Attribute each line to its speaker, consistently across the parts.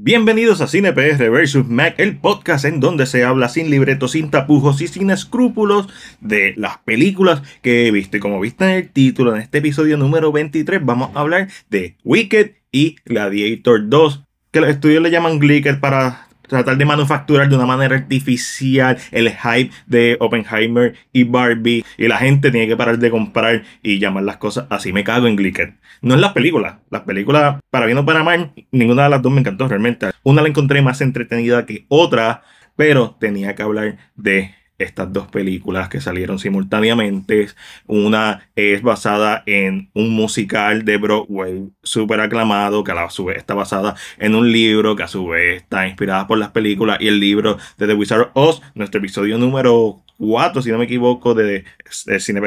Speaker 1: Bienvenidos a CinePR vs. Mac, el podcast en donde se habla sin libreto, sin tapujos y sin escrúpulos de las películas que he visto. como viste en el título, en este episodio número 23 vamos a hablar de Wicked y Gladiator 2, que los estudios le llaman Glicked para tratar de manufacturar de una manera artificial el hype de Oppenheimer y Barbie. Y la gente tiene que parar de comprar y llamar las cosas así. Me cago en Glicker. No en las películas. Las películas, para bien o para mal, ninguna de las dos me encantó realmente. Una la encontré más entretenida que otra, pero tenía que hablar de estas dos películas que salieron simultáneamente. Una es basada en un musical de Broadway súper aclamado, que a su vez está basada en un libro, que a su vez está inspirada por las películas y el libro de The Wizard of Oz. Nuestro episodio número 4, si no me equivoco, de, de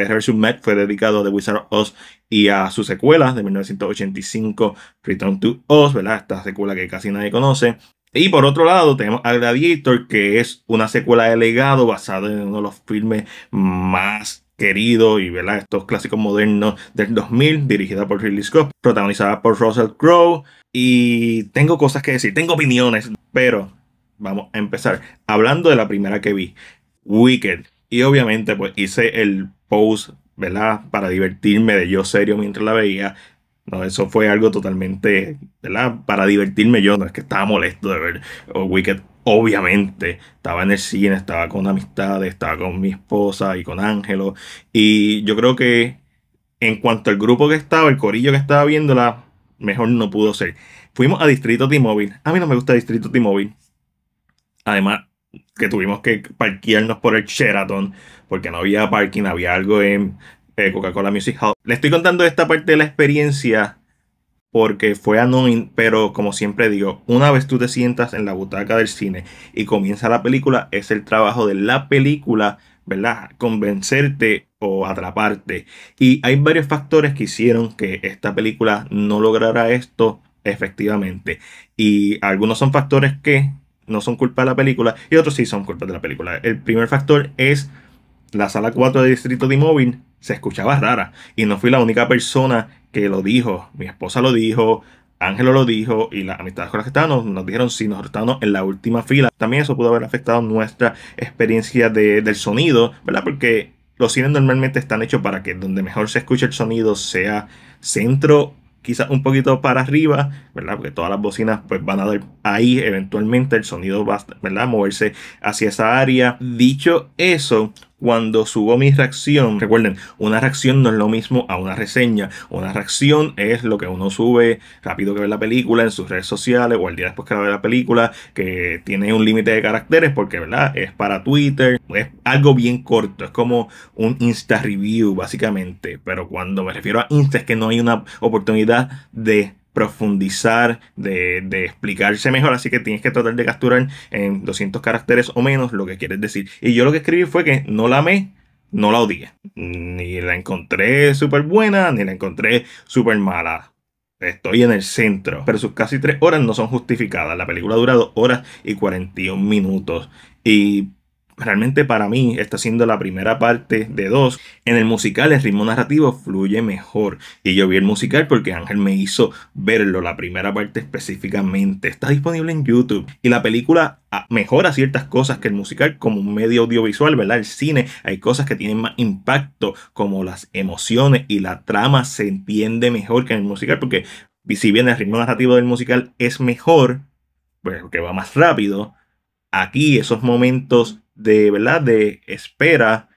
Speaker 1: vs. Met fue dedicado a The Wizard of Oz y a sus secuelas de 1985, Return to Oz, ¿verdad? Esta secuela que casi nadie conoce. Y por otro lado tenemos a Gladiator, que es una secuela de legado basada en uno de los filmes más queridos y ¿verdad? estos clásicos modernos del 2000, dirigida por Ridley Scott, protagonizada por Russell Crowe. Y tengo cosas que decir, tengo opiniones, pero vamos a empezar hablando de la primera que vi, Wicked. Y obviamente pues hice el post ¿verdad? Para divertirme de yo serio mientras la veía. No, eso fue algo totalmente, ¿verdad? Para divertirme yo, no es que estaba molesto de ver Wicked. Obviamente, estaba en el cine, estaba con amistades, estaba con mi esposa y con Ángelo. Y yo creo que en cuanto al grupo que estaba, el corillo que estaba viéndola, mejor no pudo ser. Fuimos a Distrito T-Mobile. A mí no me gusta Distrito T-Mobile. Además, que tuvimos que parquearnos por el Sheraton, porque no había parking, había algo en eh, Coca-Cola Music House. Le estoy contando esta parte de la experiencia porque fue anónimo, pero como siempre digo, una vez tú te sientas en la butaca del cine y comienza la película, es el trabajo de la película, ¿verdad? Convencerte o atraparte. Y hay varios factores que hicieron que esta película no lograra esto efectivamente. Y algunos son factores que no son culpa de la película y otros sí son culpa de la película. El primer factor es la sala 4 de distrito de móvil se escuchaba rara. Y no fui la única persona que lo dijo. Mi esposa lo dijo, Ángelo lo dijo y las amistades con las que estábamos nos dijeron si nos nosotros estábamos en la última fila. También eso pudo haber afectado nuestra experiencia del sonido, ¿verdad? Porque los cines normalmente están hechos para que donde mejor se escuche el sonido sea centro, quizás un poquito para arriba, ¿verdad? Porque todas las bocinas pues van a dar ahí, eventualmente el sonido va, ¿verdad? Moverse hacia esa área. Dicho eso, cuando subo mi reacción, recuerden, una reacción no es lo mismo a una reseña. Una reacción es lo que uno sube rápido que ve la película en sus redes sociales o al día después que ve la película, que tiene un límite de caracteres porque, ¿verdad? Es para Twitter, es algo bien corto, es como un Insta review básicamente. Pero cuando me refiero a Insta es que no hay una oportunidad de profundizar, de, explicarse mejor, así que tienes que tratar de capturar en 200 caracteres o menos lo que quieres decir. Y yo lo que escribí fue que no la amé, no la odié, ni la encontré súper buena, ni la encontré súper mala. Estoy en el centro, pero sus casi tres horas no son justificadas. La película dura dos horas y 41 minutos. Y realmente para mí está siendo la primera parte de dos. En el musical el ritmo narrativo fluye mejor. Y yo vi el musical porque Ángel me hizo verlo, la primera parte específicamente. Está disponible en YouTube. Y la película ah, mejora ciertas cosas que el musical como un medio audiovisual, ¿verdad? El cine, hay cosas que tienen más impacto, como las emociones y la trama se entiende mejor que en el musical, porque si bien el ritmo narrativo del musical es mejor, pues, porque va más rápido, aquí esos momentos de, ¿verdad? de espera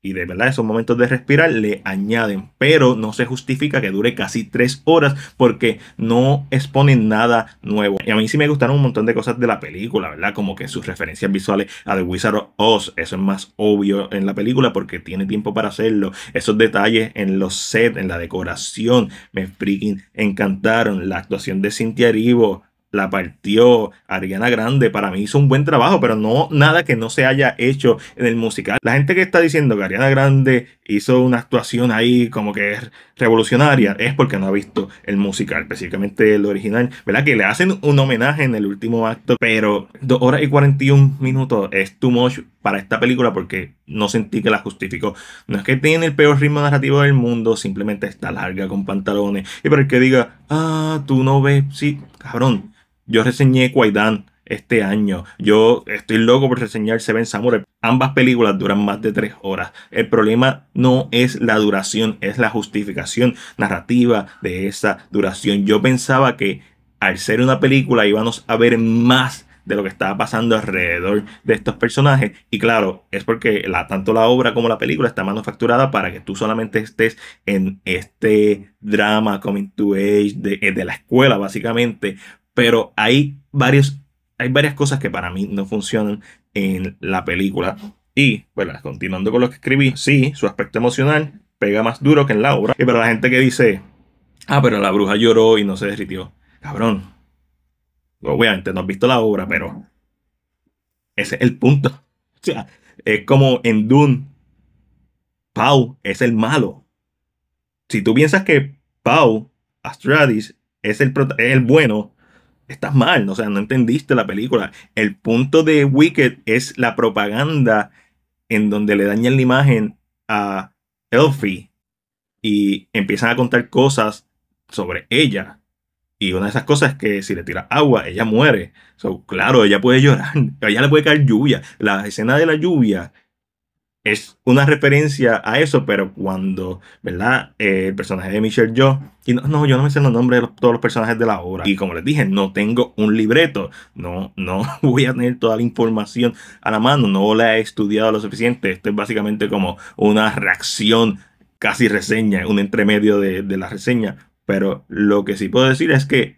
Speaker 1: y de verdad esos momentos de respirar le añaden, pero no se justifica que dure casi tres horas porque no exponen nada nuevo. Y a mí sí me gustaron un montón de cosas de la película, ¿verdad? Como que sus referencias visuales a The Wizard of Oz, eso es más obvio en la película porque tiene tiempo para hacerlo. Esos detalles en los sets, en la decoración, me freaking encantaron. La actuación de Cynthia Erivo, la partió Ariana Grande. Para mí hizo un buen trabajo, pero no nada que no se haya hecho en el musical. La gente que está diciendo que Ariana Grande hizo una actuación ahí como que es revolucionaria es porque no ha visto el musical, específicamente el original, ¿verdad? Que le hacen un homenaje en el último acto, pero 2 horas y 41 minutos es too much para esta película porque no sentí que la justificó. No es que tiene el peor ritmo narrativo del mundo, simplemente está larga con pantalones. Y para el que diga, ah, tú no ves, sí, cabrón yo reseñé Kwaidan este año. Yo estoy loco por reseñar Seven Samurai. Ambas películas duran más de tres horas. El problema no es la duración, es la justificación narrativa de esa duración. Yo pensaba que al ser una película íbamos a ver más de lo que estaba pasando alrededor de estos personajes. Y claro, es porque tanto la obra como la película está manufacturada para que tú solamente estés en este drama coming to age de eh, la escuela, básicamente pero hay, varios, hay varias cosas que para mí no funcionan en la película. Y, bueno, continuando con lo que escribí, sí, su aspecto emocional pega más duro que en la obra. Y para la gente que dice, ah, pero la bruja lloró y no se derritió. Cabrón. Obviamente no has visto la obra, pero ese es el punto. O sea, es como en Dune, Pau es el malo. Si tú piensas que Pau Astradis es el, es el bueno, estás mal, o sea, no entendiste la película. El punto de Wicked es la propaganda en donde le dañan la imagen a Elfie y empiezan a contar cosas sobre ella. Y una de esas cosas es que si le tira agua, ella muere. claro, ella puede llorar, a ella le puede caer lluvia. La escena de la lluvia es una referencia a eso, pero cuando, ¿verdad? Eh, el personaje de Michelle Yo, y no, no, yo no me sé los nombres de todos los personajes de la obra. Y como les dije, no tengo un libreto, no, no voy a tener toda la información a la mano, no la he estudiado lo suficiente. Esto es básicamente como una reacción casi reseña, un entremedio de, de la reseña. Pero lo que sí puedo decir es que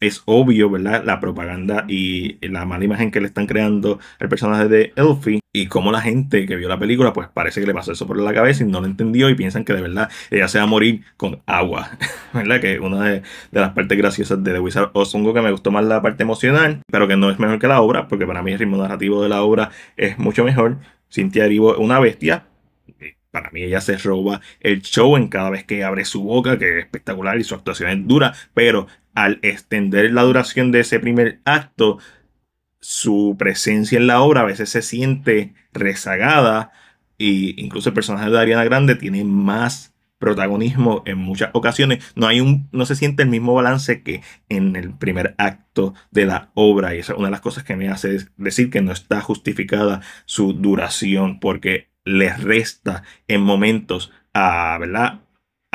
Speaker 1: es obvio, ¿verdad? La propaganda y la mala imagen que le están creando al personaje de Elfie y cómo la gente que vio la película, pues parece que le pasó eso por la cabeza y no lo entendió y piensan que de verdad ella se va a morir con agua, ¿verdad? Que una de, de las partes graciosas de The Wizard Ozungo que me gustó más la parte emocional, pero que no es mejor que la obra, porque para mí el ritmo narrativo de la obra es mucho mejor. Cintia Erivo es una bestia, para mí ella se roba el show en cada vez que abre su boca, que es espectacular y su actuación es dura, pero al extender la duración de ese primer acto, su presencia en la obra a veces se siente rezagada y e incluso el personaje de Ariana Grande tiene más protagonismo en muchas ocasiones. No, hay un, no se siente el mismo balance que en el primer acto de la obra. Y esa es una de las cosas que me hace decir que no está justificada su duración, porque les resta en momentos a, a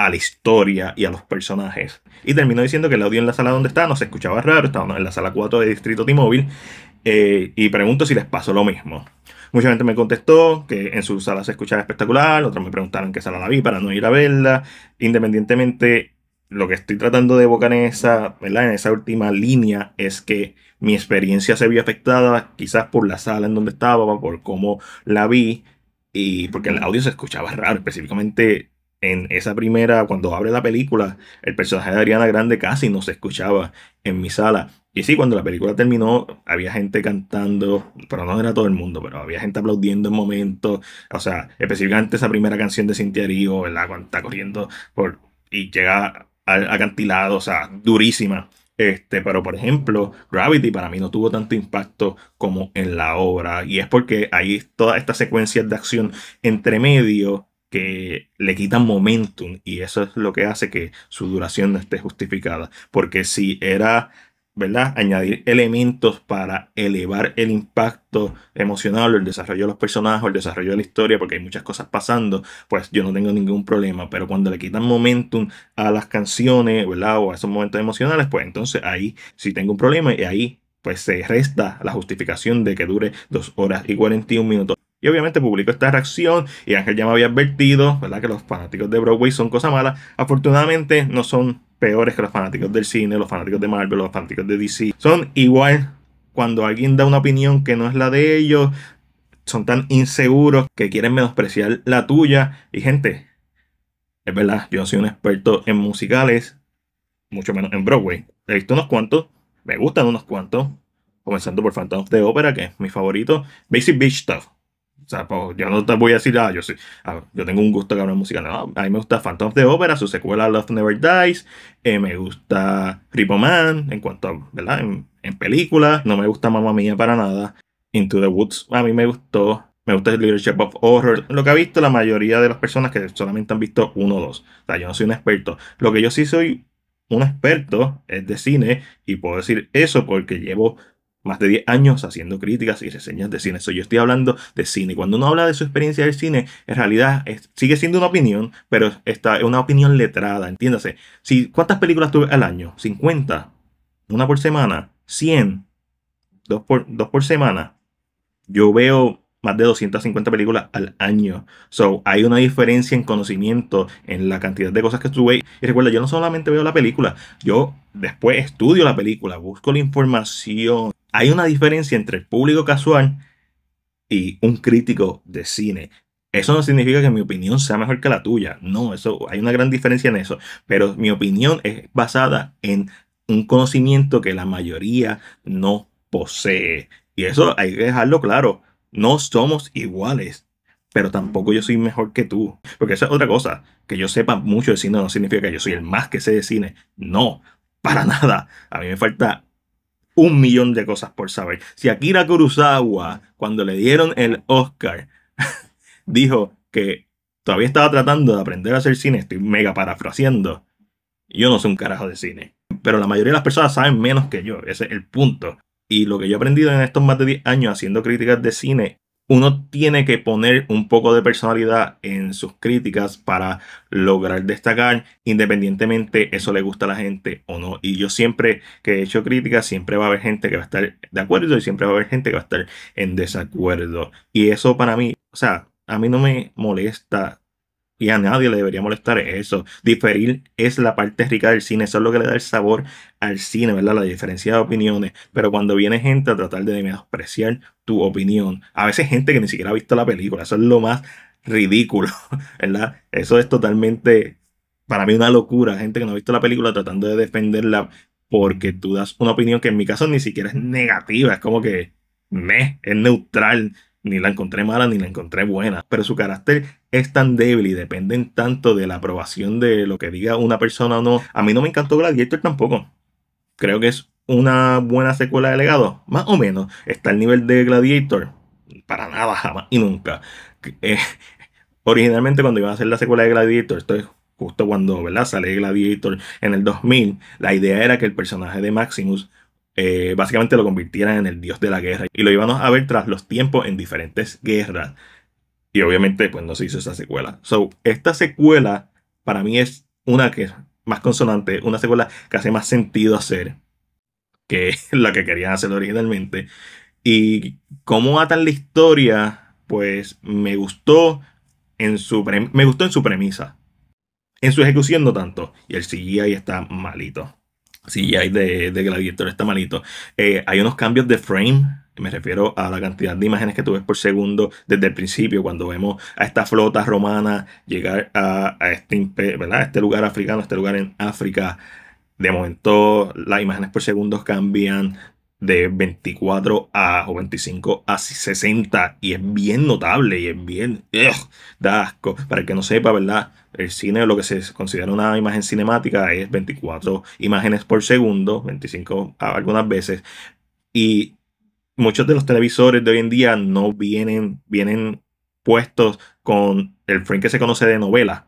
Speaker 1: la historia y a los personajes. Y terminó diciendo que el audio en la sala donde estaba no se escuchaba raro, estaba en la sala 4 de Distrito T-Mobile. Eh, y pregunto si les pasó lo mismo. Mucha gente me contestó que en su sala se escuchaba espectacular, otros me preguntaron qué sala la vi para no ir a verla. Independientemente, lo que estoy tratando de evocar en esa, ¿verdad? en esa última línea es que mi experiencia se vio afectada quizás por la sala en donde estaba, por cómo la vi, y porque el audio se escuchaba raro, específicamente en esa primera, cuando abre la película, el personaje de Ariana Grande casi no se escuchaba en mi sala. Y sí, cuando la película terminó, había gente cantando, pero no era todo el mundo, pero había gente aplaudiendo en momentos. O sea, específicamente esa primera canción de Cintia Río, ¿verdad? Cuando está corriendo por, y llega al acantilado, o sea, durísima. Este, pero por ejemplo, Gravity para mí no tuvo tanto impacto como en la obra. Y es porque hay todas estas secuencias de acción entre medio que le quitan momentum. Y eso es lo que hace que su duración no esté justificada. Porque si era ¿verdad? Añadir elementos para elevar el impacto emocional, el desarrollo de los personajes, el desarrollo de la historia, porque hay muchas cosas pasando, pues yo no tengo ningún problema. Pero cuando le quitan momentum a las canciones, ¿verdad? O a esos momentos emocionales, pues entonces ahí sí tengo un problema y ahí pues se resta la justificación de que dure dos horas y 41 minutos. Y obviamente publicó esta reacción y Ángel ya me había advertido, ¿verdad? Que los fanáticos de Broadway son cosa mala. Afortunadamente no son peores que los fanáticos del cine, los fanáticos de Marvel, los fanáticos de DC. Son igual cuando alguien da una opinión que no es la de ellos, son tan inseguros que quieren menospreciar la tuya. Y gente, es verdad, yo no soy un experto en musicales, mucho menos en Broadway. He visto unos cuantos, me gustan unos cuantos, comenzando por Phantom de Ópera, Opera, que es mi favorito, Basic Beach Stuff o sea, pues, yo no te voy a decir, ah, yo, soy, ah, yo tengo un gusto cabrón musical. música a mí me gusta Phantom of the Opera, su secuela Love Never Dies. Eh, me gusta Ripple Man en cuanto a, ¿verdad? En, en películas. No me gusta Mamma Mía para nada. Into the Woods a mí me gustó. Me gusta el Leadership of Horror. Lo que ha visto la mayoría de las personas que solamente han visto uno o dos. O sea, yo no soy un experto. Lo que yo sí soy un experto es de cine y puedo decir eso porque llevo más de 10 años haciendo críticas y reseñas de cine. So, yo estoy hablando de cine. Cuando uno habla de su experiencia del cine, en realidad sigue siendo una opinión, pero es una opinión letrada, entiéndase. Si, ¿Cuántas películas tuve al año? ¿50? ¿Una por semana? ¿100? ¿Dos por, dos por semana? Yo veo más de 250 películas al año. So, hay una diferencia en conocimiento, en la cantidad de cosas que estuve. Y recuerda, yo no solamente veo la película, yo después estudio la película, busco la información, hay una diferencia entre el público casual y un crítico de cine. Eso no significa que mi opinión sea mejor que la tuya. No, eso hay una gran diferencia en eso. Pero mi opinión es basada en un conocimiento que la mayoría no posee. Y eso hay que dejarlo claro. No somos iguales. Pero tampoco yo soy mejor que tú. Porque esa es otra cosa. Que yo sepa mucho de cine no significa que yo soy el más que sé de cine. No, para nada. A mí me falta un millón de cosas por saber. Si Akira Kurosawa, cuando le dieron el Oscar, dijo que todavía estaba tratando de aprender a hacer cine, estoy mega parafraseando. Yo no soy un carajo de cine. Pero la mayoría de las personas saben menos que yo, ese es el punto. Y lo que yo he aprendido en estos más de 10 años haciendo críticas de cine uno tiene que poner un poco de personalidad en sus críticas para lograr destacar, independientemente eso le gusta a la gente o no. Y yo siempre que he hecho críticas, siempre va a haber gente que va a estar de acuerdo y siempre va a haber gente que va a estar en desacuerdo. Y eso para mí, o sea, a mí no me molesta y a nadie le debería molestar eso. Diferir es la parte rica del cine, eso es lo que le da el sabor al cine, ¿verdad? La diferencia de opiniones. Pero cuando viene gente a tratar de menospreciar tu opinión, a veces gente que ni siquiera ha visto la película, eso es lo más ridículo, ¿verdad? Eso es totalmente, para mí, una locura. Gente que no ha visto la película tratando de defenderla porque tú das una opinión que en mi caso ni siquiera es negativa, es como que, meh, es neutral. Ni la encontré mala ni la encontré buena, pero su carácter es tan débil y dependen tanto de la aprobación de lo que diga una persona o no. A mí no me encantó Gladiator tampoco. Creo que es una buena secuela de legado, más o menos. Está al nivel de Gladiator. Para nada, jamás y nunca. Eh, originalmente cuando iban a hacer la secuela de Gladiator, esto es justo cuando sale Gladiator en el 2000, la idea era que el personaje de Maximus eh, básicamente lo convirtiera en el dios de la guerra y lo íbamos a ver tras los tiempos en diferentes guerras y obviamente, pues no se hizo esa secuela. So, esta secuela para mí es una que es más consonante, una secuela que hace más sentido hacer que la que querían hacer originalmente. Y cómo atan la historia, pues me gustó en su, me gustó en su premisa. En su ejecución no tanto. Y el CGI está malito. CGI de, de Gladiator está malito. Eh, hay unos cambios de frame me refiero a la cantidad de imágenes que tú ves por segundo desde el principio, cuando vemos a esta flota romana llegar a, este, ¿verdad? este lugar africano, este lugar en África. De momento, las imágenes por segundo cambian de 24 a o 25 a 60 y es bien notable y es bien da asco para el que no sepa verdad el cine lo que se considera una imagen cinemática es 24 imágenes por segundo 25 algunas veces y muchos de los televisores de hoy en día no vienen, vienen puestos con el frame que se conoce de novela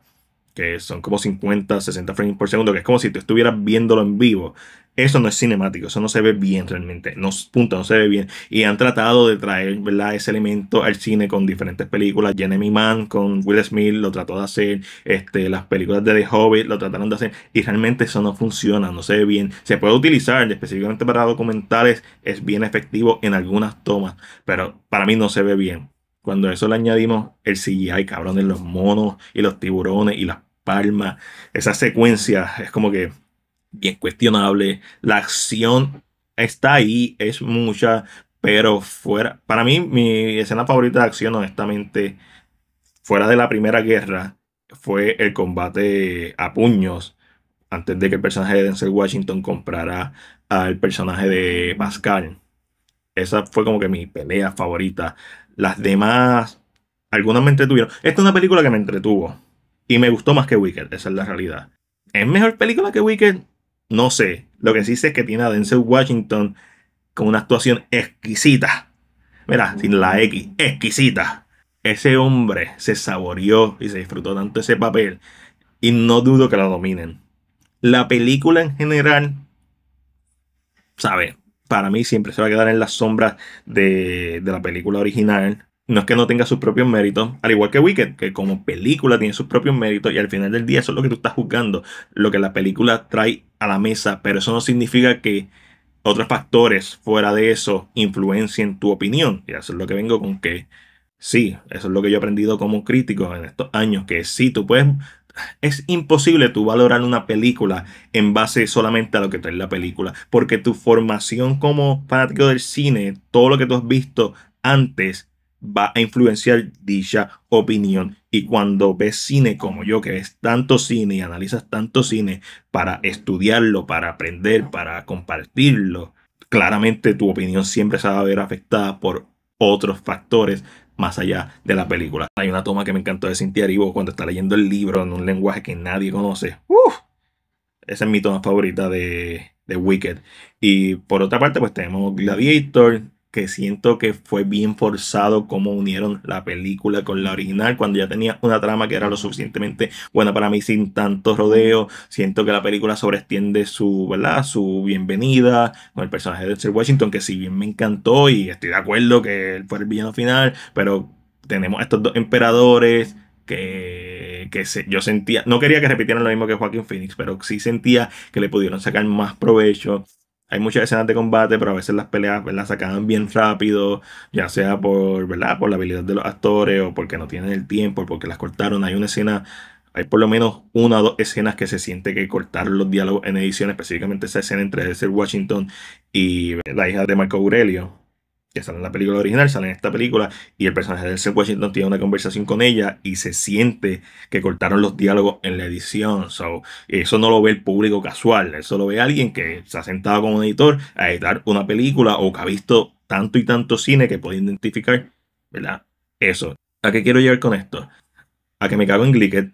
Speaker 1: que son como 50, 60 frames por segundo, que es como si tú estuvieras viéndolo en vivo. Eso no es cinemático, eso no se ve bien realmente, no, punto, no se ve bien. Y han tratado de traer ese elemento al cine con diferentes películas. Jeremy Mann con Will Smith lo trató de hacer, este, las películas de The Hobbit lo trataron de hacer, y realmente eso no funciona, no se ve bien. Se puede utilizar específicamente para documentales, es bien efectivo en algunas tomas, pero para mí no se ve bien. Cuando eso le añadimos el CGI, cabrón, los monos y los tiburones y las palmas, esa secuencia es como que bien cuestionable. La acción está ahí, es mucha, pero fuera. Para mí, mi escena favorita de acción, honestamente, fuera de la primera guerra, fue el combate a puños antes de que el personaje de Denzel Washington comprara al personaje de Pascal. Esa fue como que mi pelea favorita. Las demás, algunas me entretuvieron. Esta es una película que me entretuvo. Y me gustó más que Wicked, esa es la realidad. ¿Es mejor película que Wicked? No sé. Lo que sí sé es que tiene a Denzel Washington con una actuación exquisita. Mira, sin la X, exquisita. Ese hombre se saboreó y se disfrutó tanto ese papel. Y no dudo que la dominen. La película en general, sabe para mí siempre se va a quedar en las sombras de, de la película original. No es que no tenga sus propios méritos, al igual que Wicked, que como película tiene sus propios méritos y al final del día eso es lo que tú estás juzgando, lo que la película trae a la mesa, pero eso no significa que otros factores fuera de eso influencien tu opinión. Y eso es lo que vengo con que sí, eso es lo que yo he aprendido como crítico en estos años, que sí, tú puedes es imposible tú valorar una película en base solamente a lo que trae la película, porque tu formación como fanático del cine, todo lo que tú has visto antes, va a influenciar dicha opinión. Y cuando ves cine como yo, que ves tanto cine y analizas tanto cine para estudiarlo, para aprender, para compartirlo, claramente tu opinión siempre se va a ver afectada por otros factores más allá de la película. Hay una toma que me encantó de Cynthia Erivo cuando está leyendo el libro en un lenguaje que nadie conoce. ¡Uf! Esa es mi toma favorita de, de Wicked. Y por otra parte, pues tenemos Gladiator, que siento que fue bien forzado cómo unieron la película con la original, cuando ya tenía una trama que era lo suficientemente buena para mí sin tanto rodeo. Siento que la película sobreestiende su, ¿verdad? su bienvenida con el personaje de Sir Washington, que si bien me encantó y estoy de acuerdo que él fue el villano final, pero tenemos estos dos emperadores que, yo sentía, no quería que repitieran lo mismo que Joaquín Phoenix, pero sí sentía que le pudieron sacar más provecho hay muchas escenas de combate, pero a veces las peleas las sacaban bien rápido, ya sea por, ¿verdad? por la habilidad de los actores o porque no tienen el tiempo, porque las cortaron. Hay una escena hay por lo menos una o dos escenas que se siente que cortaron los diálogos en edición, específicamente esa escena entre Desert Washington y la hija de Marco Aurelio, que sale en la película original, sale en esta película, y el personaje del Seth Washington tiene una conversación con ella y se siente que cortaron los diálogos en la edición. eso no lo ve el público casual, eso lo ve alguien que se ha sentado como editor a editar una película o que ha visto tanto y tanto cine que puede identificar, ¿verdad? Eso. ¿A qué quiero llegar con esto? A que me cago en Glicket.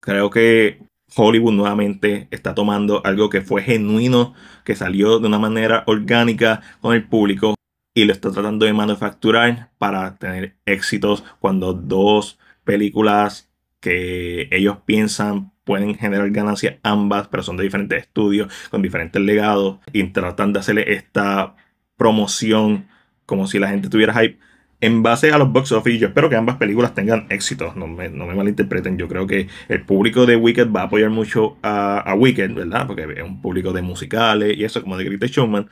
Speaker 1: Creo que Hollywood nuevamente está tomando algo que fue genuino, que salió de una manera orgánica con el público, y lo está tratando de manufacturar para tener éxitos cuando dos películas que ellos piensan pueden generar ganancias ambas, pero son de diferentes estudios, con diferentes legados, y tratan de hacerle esta promoción como si la gente tuviera hype en base a los box office, yo espero que ambas películas tengan éxitos, no me, no me malinterpreten, yo creo que el público de Wicked va a apoyar mucho a, a Wicked, ¿verdad? Porque es un público de musicales y eso, como de Greatest Showman,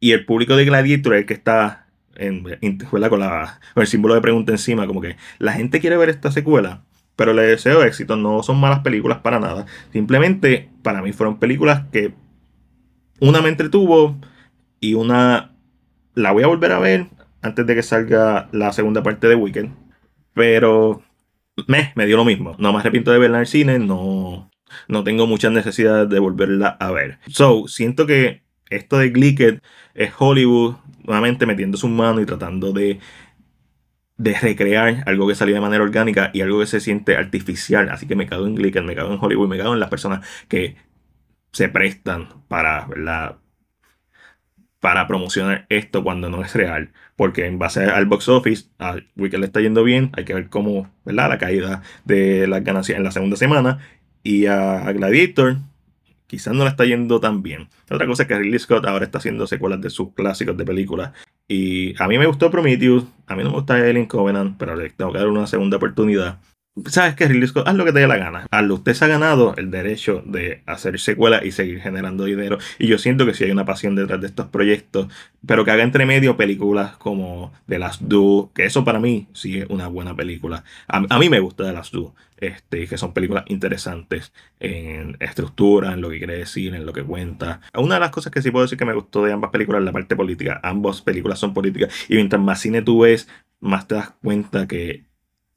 Speaker 1: y el público de Gladiator es el que está en, con, la, el símbolo de pregunta encima, como que la gente quiere ver esta secuela, pero le deseo éxito. No son malas películas para nada. Simplemente, para mí fueron películas que una me entretuvo y una la voy a volver a ver antes de que salga la segunda parte de Weekend. Pero me, me dio lo mismo. No me arrepiento de verla en el cine, no, no tengo muchas necesidades de volverla a ver. So, siento que esto de Glicked es Hollywood nuevamente metiendo su mano y tratando de, de recrear algo que salió de manera orgánica y algo que se siente artificial. Así que me cago en Glicked, me cago en Hollywood, me cago en las personas que se prestan para, para promocionar esto cuando no es real. Porque en base al box office, a Wicked le está yendo bien. Hay que ver cómo, ¿verdad? La caída de las ganancias en la segunda semana. Y a Gladiator, quizás no la está yendo tan bien. otra cosa es que Ridley Scott ahora está haciendo secuelas de sus clásicos de películas. Y a mí me gustó Prometheus, a mí no me gusta Alien Covenant, pero le tengo que dar una segunda oportunidad. ¿Sabes qué, Ridley Haz lo que te dé la gana. Hazlo. Usted se ha ganado el derecho de hacer secuelas y seguir generando dinero. Y yo siento que sí hay una pasión detrás de estos proyectos, pero que haga entre medio películas como The Last Do, que eso para mí sí es una buena película. A, mí me gusta The Last Do, este, que son películas interesantes en estructura, en lo que quiere decir, en lo que cuenta. Una de las cosas que sí puedo decir que me gustó de ambas películas es la parte política. Ambas películas son políticas y mientras más cine tú ves, más te das cuenta que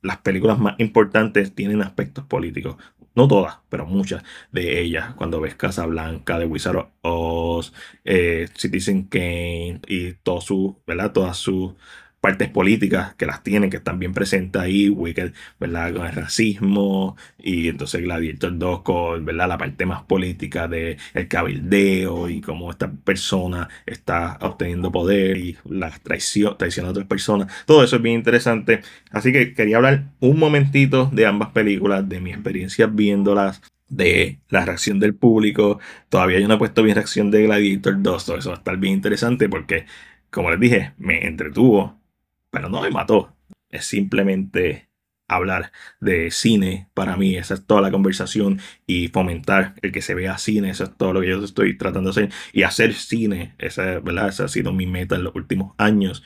Speaker 1: las películas más importantes tienen aspectos políticos. No todas, pero muchas de ellas. Cuando ves Casa Blanca, The Wizard of Oz, eh, Citizen Kane y sus, ¿verdad? Todas sus partes políticas que las tienen, que están bien presentes ahí, Wicked, ¿verdad? Con el racismo, y entonces Gladiator 2 con, ¿verdad? La parte más política de el cabildeo y cómo esta persona está obteniendo poder y la traición, traición a otras personas. Todo eso es bien interesante. Así que quería hablar un momentito de ambas películas, de mi experiencia viéndolas, de la reacción del público. Todavía yo no he puesto bien reacción de Gladiator 2, todo eso va a estar bien interesante porque, como les dije, me entretuvo pero no me mató. Es simplemente hablar de cine para mí, esa es toda la conversación y fomentar el que se vea cine, eso es todo lo que yo estoy tratando de hacer y hacer cine, esa, ¿verdad? esa ha sido mi meta en los últimos años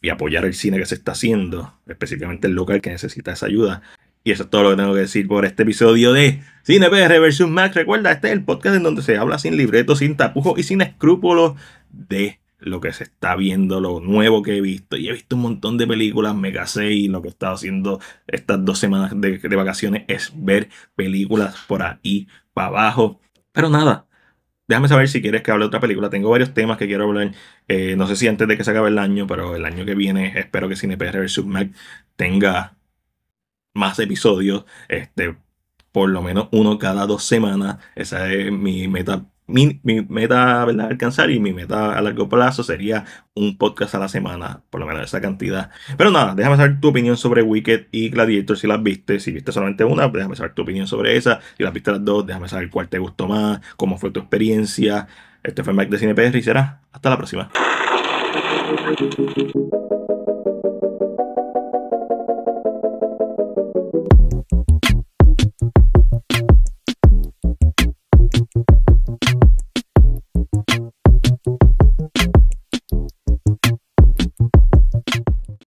Speaker 1: y apoyar el cine que se está haciendo, específicamente el local que necesita esa ayuda. Y eso es todo lo que tengo que decir por este episodio de Cine PR vs. Max. Recuerda, este es el podcast en donde se habla sin libreto, sin tapujos y sin escrúpulos de lo que se está viendo, lo nuevo que he visto. Y he visto un montón de películas, me casé y lo que he estado haciendo estas dos semanas de, vacaciones es ver películas por ahí para abajo. Pero nada, déjame saber si quieres que hable otra película. Tengo varios temas que quiero hablar. Eh, no sé si antes de que se acabe el año, pero el año que viene espero que CinePR vs. tenga más episodios. Este, por lo menos uno cada dos semanas. Esa es mi meta mi, meta ¿verdad? alcanzar y mi meta a largo plazo sería un podcast a la semana, por lo menos esa cantidad. Pero nada, déjame saber tu opinión sobre Wicked y Gladiator si las viste. Si viste solamente una, pues déjame saber tu opinión sobre esa. Si las viste las dos, déjame saber cuál te gustó más, cómo fue tu experiencia. Este fue Mike de CinePR y será hasta la próxima.